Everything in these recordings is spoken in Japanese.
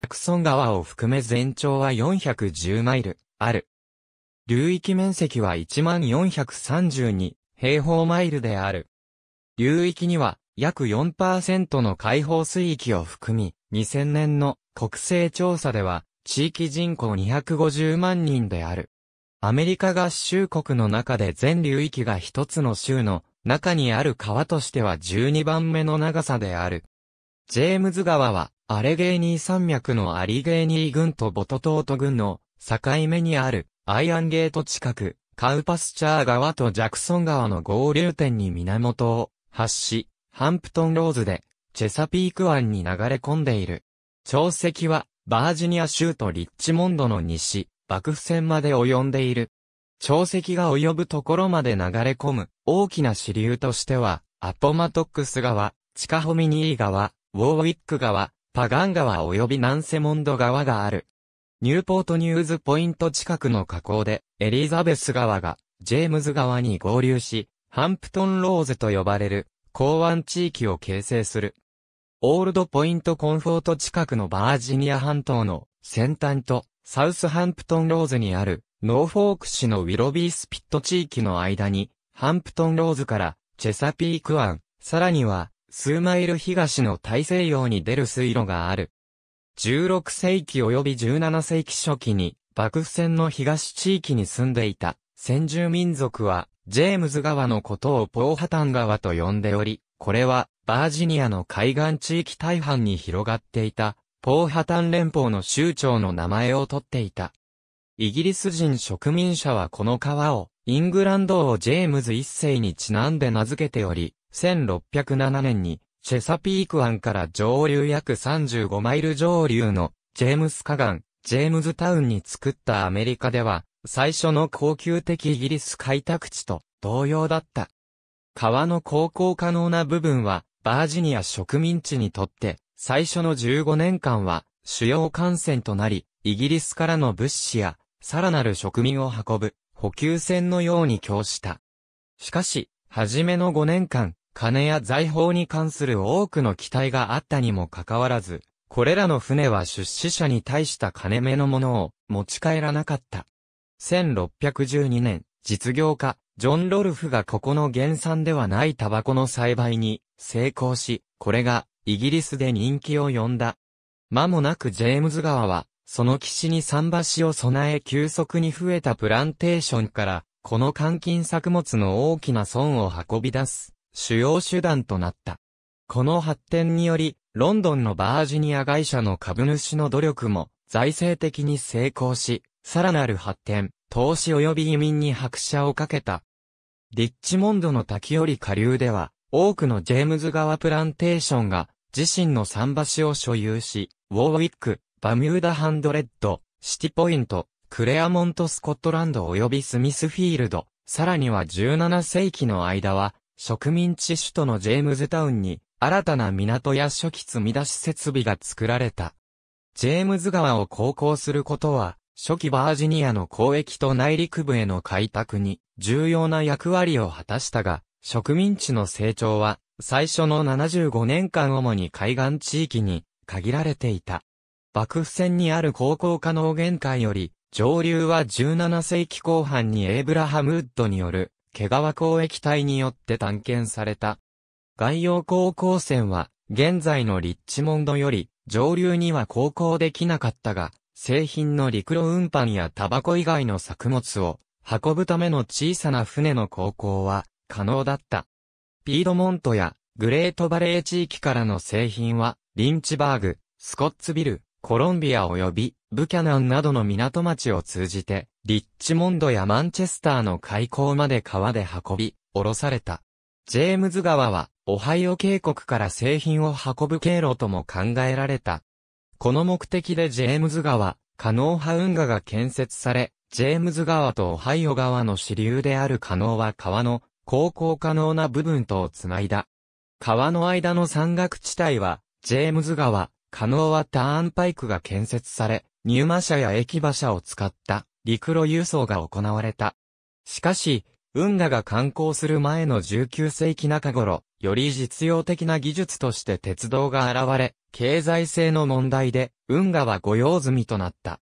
ジャクソン川を含め全長は410マイル、ある。流域面積は1432平方マイルである。流域には約4%の開放水域を含み、2000年の国勢調査では地域人口250万人である。アメリカ合衆国の中で全流域が一つの州の中にある川としては12番目の長さである。ジェームズ川はアレゲーニー山脈のアリゲーニー郡とボトトート郡の境目にあるアイアンゲート近く、カウパスチャー川とジャクソン川の合流点に源を発し、ハンプトンローズでチェサピーク湾に流れ込んでいる。潮汐はバージニア州とリッチモンドの西、幕府線まで及んでいる。潮汐が及ぶところまで流れ込む大きな支流としては、アポマトックス川、チカホミニー川、ウォーウィック川、パガン川及びナンセモンド川がある。ニューポートニューズポイント近くの河口で、エリザベス川が、ジェームズ川に合流し、ハンプトンローズと呼ばれる、港湾地域を形成する。オールドポイントコンフォート近くのバージニア半島の先端と、サウスハンプトンローズにある、ノーフォーク市のウィロビースピット地域の間に、ハンプトンローズから、チェサピーク湾、さらには、数マイル東の大西洋に出る水路がある。16世紀及び17世紀初期に幕府船の東地域に住んでいた先住民族はジェームズ川のことをポーハタン川と呼んでおり、これはバージニアの海岸地域大半に広がっていたポーハタン連邦の州長の名前を取っていた。イギリス人植民者はこの川をイングランド王ジェームズ一世にちなんで名付けており、1607年に、チェサピーク湾から上流約35マイル上流の、ジェームス河岸、ジェームズタウンに作ったアメリカでは、最初の高級的イギリス開拓地と同様だった。川の航行可能な部分は、バージニア植民地にとって、最初の15年間は、主要幹線となり、イギリスからの物資や、さらなる植民を運ぶ、補給船のように供した。しかし、初めの5年間、金や財宝に関する多くの期待があったにもかかわらず、これらの船は出資者に対した金目のものを持ち帰らなかった。1612年、実業家、ジョン・ロルフがここの原産ではないタバコの栽培に成功し、これがイギリスで人気を呼んだ。間もなくジェームズ川は、その岸に桟橋を備え急速に増えたプランテーションから、この換金作物の大きな損を運び出す。主要手段となった。この発展により、ロンドンのバージニア会社の株主の努力も財政的に成功し、さらなる発展、投資及び移民に拍車をかけた。リッチモンドの滝より下流では、多くのジェームズ川プランテーションが自身の桟橋を所有し、ウォーウィック、バミューダハンドレッド、シティポイント、クレアモントスコットランド及びスミスフィールド、さらには17世紀の間は、植民地首都のジェームズタウンに、新たな港や初期積み出し設備が作られた。ジェームズ川を航行することは、初期バージニアの交易と内陸部への開拓に重要な役割を果たしたが、植民地の成長は最初の75年間主に海岸地域に限られていた。幕府船にある航行可能限界より、上流は17世紀後半にエイブラハム・ウッドによる毛川交易隊によって探検された。外洋高校船は、現在のリッチモンドより、上流には航行できなかったが、製品の陸路運搬やタバコ以外の作物を運ぶための小さな船の航行は可能だった。ピードモントやグレートバレー地域からの製品はリンチバーグ、スコッツビル、コロンビア及びブキャナンなどの港町を通じてリッチモンドやマンチェスターの海港まで川で運び、降ろされた。ジェームズ川は、オハイオ渓谷から製品を運ぶ経路とも考えられた。この目的でジェームズ川、カノーハ運河が建設され、ジェームズ川とオハイオ川の支流であるカノーは川の航行可能な部分とをつないだ。川の間の山岳地帯は、ジェームズ川、カノーはターンパイクが建設され、入馬車や駅馬車を使った。陸路輸送が行われた。しかし、運河が観光する前の19世紀中頃、より実用的な技術として鉄道が現れ、経済性の問題で、運河は御用済みとなった。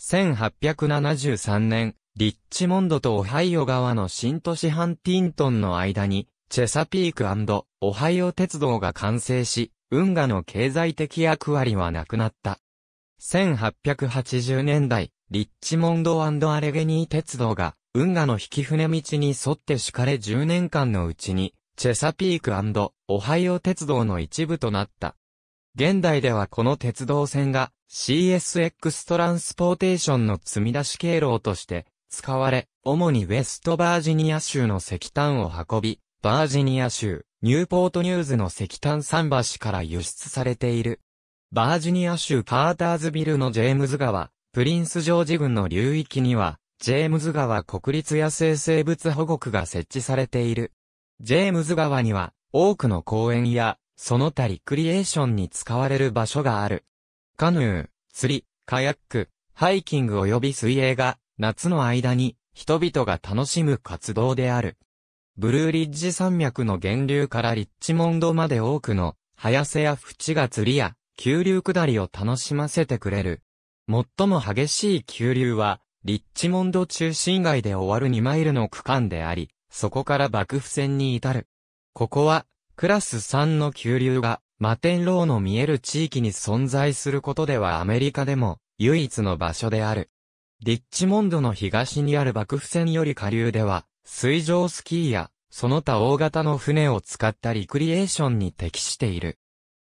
1873年、リッチモンドとオハイオ川の新都市ハンティントンの間に、チェサピークオハイオ鉄道が完成し、運河の経済的役割はなくなった。1880年代、リッチモンドアレゲニー鉄道が、運河の引き船道に沿って敷かれ10年間のうちに、チェサピークオハイオ鉄道の一部となった。現代ではこの鉄道線が CSX トランスポーテーションの積み出し経路として使われ、主にウェストバージニア州の石炭を運び、バージニア州、ニューポートニューズの石炭桟橋から輸出されている。バージニア州パーターズビルのジェームズ川、プリンスジョージ郡の流域には、ジェームズ川国立野生生物保護区が設置されている。ジェームズ川には、多くの公園や、その他リクリエーションに使われる場所がある。カヌー、釣り、カヤック、ハイキング及び水泳が、夏の間に、人々が楽しむ活動である。ブルーリッジ山脈の源流からリッチモンドまで多くの、早瀬や淵が釣りや、急流下りを楽しませてくれる。最も激しい急流は、リッチモンド中心街で終わる2マイルの区間であり、そこから幕府船に至る。ここは、クラス3の急流が、マテンローの見える地域に存在することではアメリカでも、唯一の場所である。リッチモンドの東にある幕府船より下流では、水上スキーや、その他大型の船を使ったリクリエーションに適している。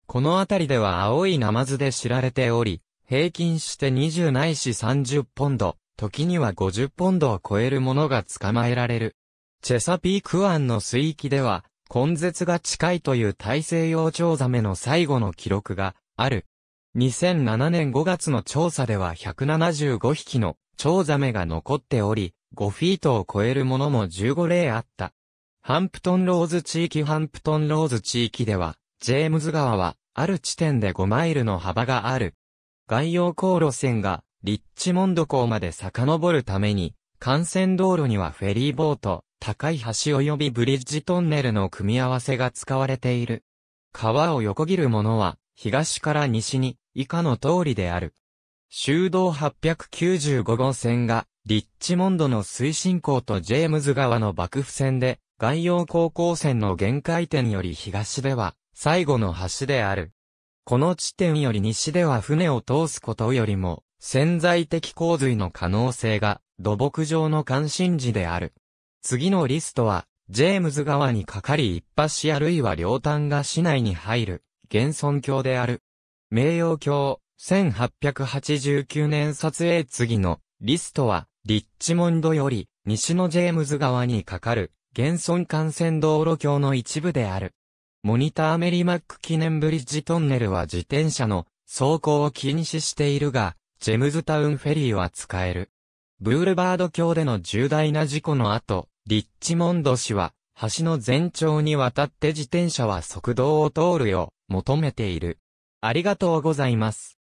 この辺りでは青いナマズで知られており、平均して20ないし30ポンド、時には50ポンドを超えるものが捕まえられる。チェサピーク湾の水域では、根絶が近いという大西洋チョウザメの最後の記録がある。2007年5月の調査では175匹のチョウザメが残っており、5フィートを超えるものも15例あった。ハンプトンローズ地域ハンプトンローズ地域では、ジェームズ川は、ある地点で5マイルの幅がある外洋航路線がリッチモンド港まで遡るために、幹線道路にはフェリーボート、高い橋及びブリッジトンネルの組み合わせが使われている。川を横切るものは、東から西に、以下の通りである。修道895号線が、リッチモンドの推進港とジェームズ川の幕府線で、外洋航行線の限界点より東では、最後の橋である。この地点より西では船を通すことよりも、潜在的洪水の可能性が土木上の関心事である。次のリストは、ジェームズ川にかかり一発あるいは両端が市内に入る、現存橋である。名誉橋、1889年撮影次の、リストは、リッチモンドより、西のジェームズ川にかかる、現存幹線道路橋の一部である。モニターメリマック記念ブリッジトンネルは自転車の走行を禁止しているが、ジェムズタウンフェリーは使える。ブールバード橋での重大な事故の後、リッチモンド氏は、橋の全長にわたって自転車は速道を通るよう求めている。ありがとうございます。